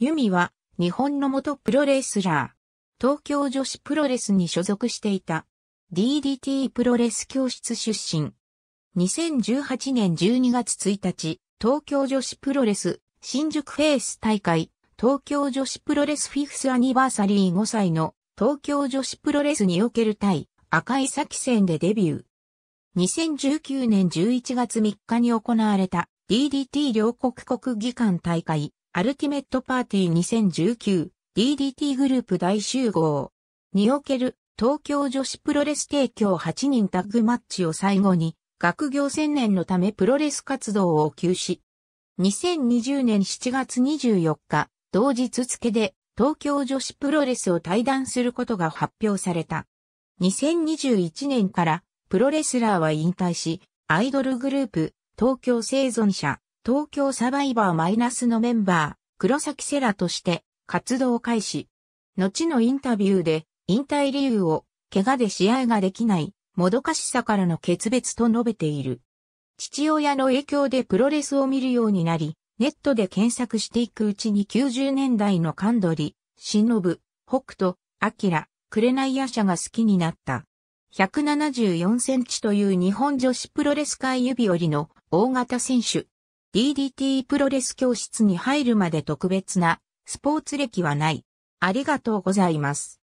由美は日本の元プロレスラー。東京女子プロレスに所属していた DDT プロレス教室出身。2018年12月1日、東京女子プロレス新宿フェイス大会、東京女子プロレスフィフスアニバーサリー5歳の東京女子プロレスにおける対赤い作戦でデビュー。2019年11月3日に行われた DDT 両国国技館大会アルティメットパーティー 2019DDT グループ大集合。における東京女子プロレス提供8人タッグマッチを最後に、学業専念のためプロレス活動を休止。2020年7月24日、同日付で東京女子プロレスを退団することが発表された。2021年からプロレスラーは引退し、アイドルグループ、東京生存者、東京サバイバーマイナスのメンバー、黒崎セラとして活動開始。後のインタビューで引退理由を怪我で試合ができないもどかしさからの決別と述べている。父親の影響でプロレスを見るようになり、ネットで検索していくうちに90年代のカンドリ、ブ、北斗、クレナイ夜社が好きになった。174センチという日本女子プロレス界指折りの大型選手、DDT プロレス教室に入るまで特別なスポーツ歴はない。ありがとうございます。